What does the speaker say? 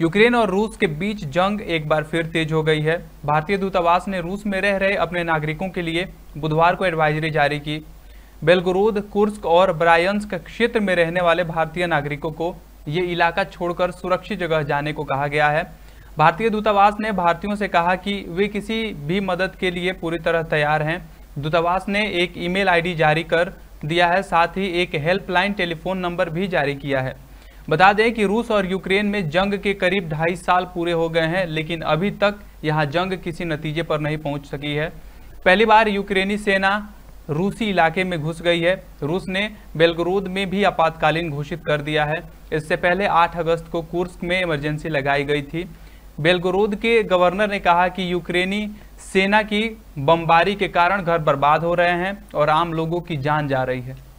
Ukraine और रूस के बीच जंग एक बार फिर तेज हो गई है भारतीय दूतावास ने रूस में रह रहे अपने नागरिकों के लिए बुधवार को एडवाइजरी जारी की बेलगुरूद कुर्स्क और ब्रायंस्क क्षेत्र में रहने वाले भारतीय नागरिकों को ये इलाका छोड़कर सुरक्षित जगह जाने को कहा गया है भारतीय दूतावास ने भारतीयों से कहा कि वे किसी भी मदद के लिए पूरी तरह तैयार हैं दूतावास ने एक ईमेल आईडी जारी कर दिया है साथ ही एक हेल्पलाइन टेलीफोन नंबर भी जारी किया है बता दें कि रूस और यूक्रेन में जंग के करीब ढाई साल पूरे हो गए हैं लेकिन अभी तक यहाँ जंग किसी नतीजे पर नहीं पहुँच सकी है पहली बार यूक्रेनी सेना रूसी इलाके में घुस गई है रूस ने बेलगरूद में भी आपातकालीन घोषित कर दिया है इससे पहले 8 अगस्त को कुर्स्क में इमरजेंसी लगाई गई थी बेलगरूद के गवर्नर ने कहा कि यूक्रेनी सेना की बमबारी के कारण घर बर्बाद हो रहे हैं और आम लोगों की जान जा रही है